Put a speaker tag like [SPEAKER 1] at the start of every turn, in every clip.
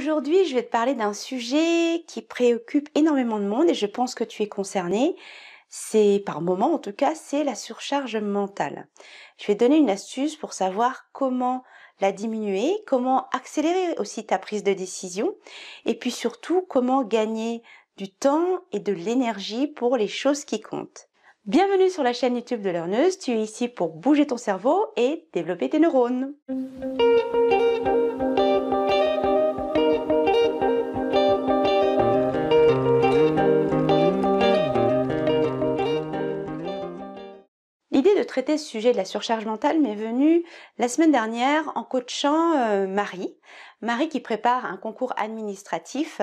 [SPEAKER 1] Aujourd'hui, je vais te parler d'un sujet qui préoccupe énormément de monde et je pense que tu es concerné. C'est par moment en tout cas, c'est la surcharge mentale. Je vais te donner une astuce pour savoir comment la diminuer, comment accélérer aussi ta prise de décision et puis surtout comment gagner du temps et de l'énergie pour les choses qui comptent. Bienvenue sur la chaîne YouTube de Learneuse, tu es ici pour bouger ton cerveau et développer tes neurones. le sujet de la surcharge mentale m'est venu la semaine dernière en coachant euh, Marie. Marie qui prépare un concours administratif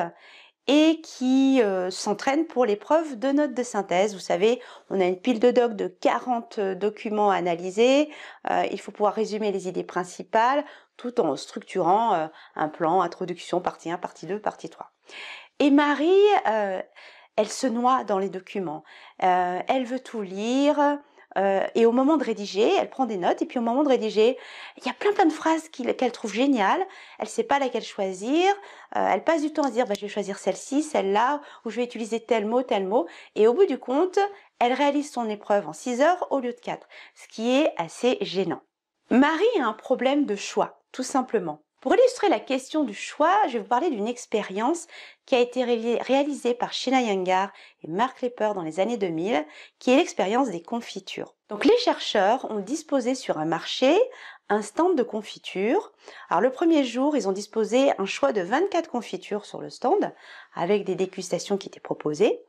[SPEAKER 1] et qui euh, s'entraîne pour l'épreuve de notes de synthèse. Vous savez, on a une pile de docs de 40 euh, documents à analyser. il faut pouvoir résumer les idées principales tout en structurant un plan, introduction, partie 1, partie 2, partie 3. Et Marie, elle se noie dans les documents. elle veut tout lire euh, et au moment de rédiger, elle prend des notes. Et puis au moment de rédiger, il y a plein plein de phrases qu'elle trouve géniales. Elle sait pas laquelle choisir. Euh, elle passe du temps à se dire, bah, je vais choisir celle-ci, celle-là, ou je vais utiliser tel mot, tel mot. Et au bout du compte, elle réalise son épreuve en 6 heures au lieu de 4, ce qui est assez gênant. Marie a un problème de choix, tout simplement. Pour illustrer la question du choix, je vais vous parler d'une expérience qui a été réalisée par Shina Yangar et Mark Lepper dans les années 2000, qui est l'expérience des confitures. Donc les chercheurs ont disposé sur un marché un stand de confitures. Alors le premier jour, ils ont disposé un choix de 24 confitures sur le stand, avec des dégustations qui étaient proposées.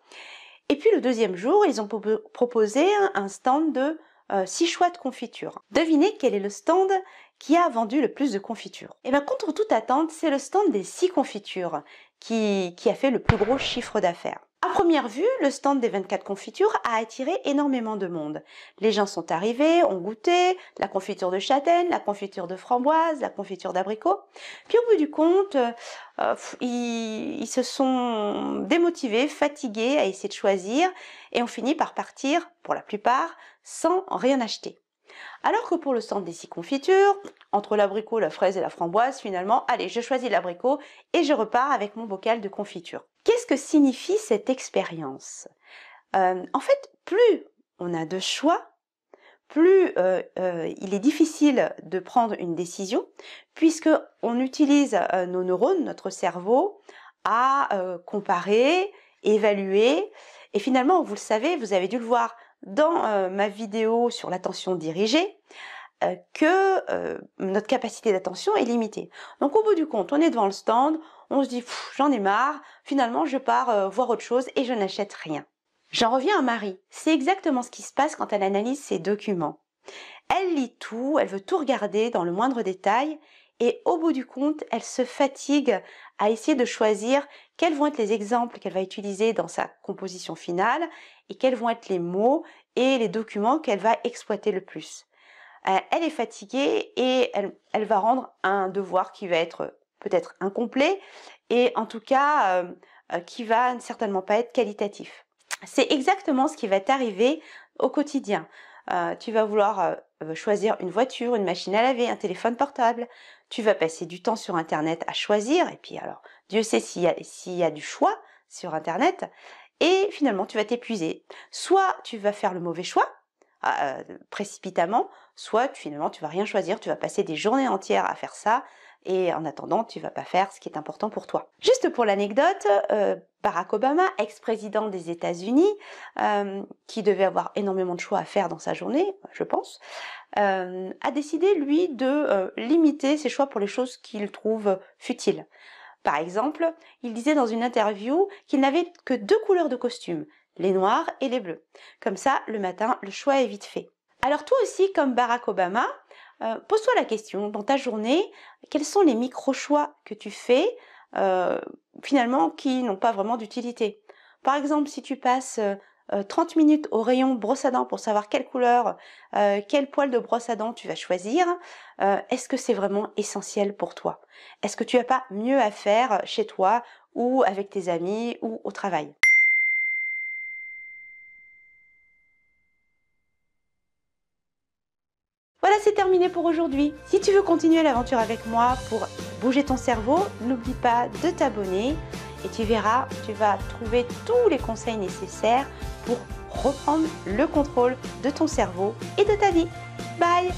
[SPEAKER 1] Et puis le deuxième jour, ils ont proposé un stand de 6 euh, choix de confitures. Devinez quel est le stand qui a vendu le plus de confitures Et eh bien contre toute attente, c'est le stand des six confitures qui, qui a fait le plus gros chiffre d'affaires. À première vue, le stand des 24 confitures a attiré énormément de monde. Les gens sont arrivés, ont goûté la confiture de châtaigne, la confiture de framboise, la confiture d'abricot. Puis au bout du compte, euh, ils, ils, se sont démotivés, fatigués à essayer de choisir et ont fini par partir, pour la plupart, sans rien acheter. Alors que pour le stand des six confitures, entre l'abricot, la fraise et la framboise, finalement, allez, je choisis l'abricot et je repars avec mon bocal de confiture. Qu'est-ce que signifie cette expérience euh, En fait, plus on a de choix, plus euh, euh, il est difficile de prendre une décision, puisque on utilise nos neurones, notre cerveau, à comparer, évaluer, et finalement, vous le savez, vous avez dû le voir dans euh, ma vidéo sur l'attention dirigée euh, que euh, notre capacité d'attention est limitée. Donc au bout du compte, on est devant le stand, on se dit j'en ai marre, finalement je pars voir autre chose et je n'achète rien. J'en reviens à Marie. C'est exactement ce qui se passe quand elle analyse ses documents. Elle lit tout, elle veut tout regarder dans le moindre détail et au bout du compte, elle se fatigue à essayer de choisir quels vont être les exemples qu'elle va utiliser dans sa composition finale et quels vont être les mots et les documents qu'elle va exploiter le plus. Euh, elle est fatiguée et elle, va rendre un devoir qui va être peut-être incomplet et en tout cas euh, euh, qui va certainement pas être qualitatif. C'est exactement ce qui va t'arriver au quotidien. Euh, tu vas vouloir euh, choisir une voiture, une machine à laver, un téléphone portable, tu vas passer du temps sur Internet à choisir, et puis alors, Dieu sait s'il y, a du choix sur Internet, et finalement, tu vas t'épuiser. Soit tu vas faire le mauvais choix, ah, euh, précipitamment, soit finalement tu vas rien choisir, tu vas passer des journées entières à faire ça, et en attendant, tu vas pas faire ce qui est important pour toi. Juste pour l'anecdote, euh, Barack Obama, ex-président des États-Unis, euh, qui devait avoir énormément de choix à faire dans sa journée, je pense, a décidé lui de limiter ses choix pour les choses qu'il trouve futiles. Par exemple, il disait dans une interview qu'il n'avait que deux couleurs de costume les noirs et les bleus. Comme ça, le matin, le choix est vite fait. Alors toi aussi, comme Barack Obama, euh, pose-toi la question, dans ta journée, quels sont les micro-choix que tu fais, euh, finalement, qui n'ont pas vraiment d'utilité Par exemple, si tu passes 30 euh, minutes au rayon brosse à dents pour savoir quelle couleur, quel poil de brosse à dents tu vas choisir, est-ce que c'est vraiment essentiel pour toi Est-ce que tu n'as pas mieux à faire chez toi ou avec tes amis ou au travail Voilà, c'est terminé pour aujourd'hui. Si tu veux continuer l'aventure avec moi pour bouger ton cerveau, n'oublie pas de t'abonner et tu verras, tu vas trouver tous les conseils nécessaires pour reprendre le contrôle de ton cerveau et de ta vie. Bye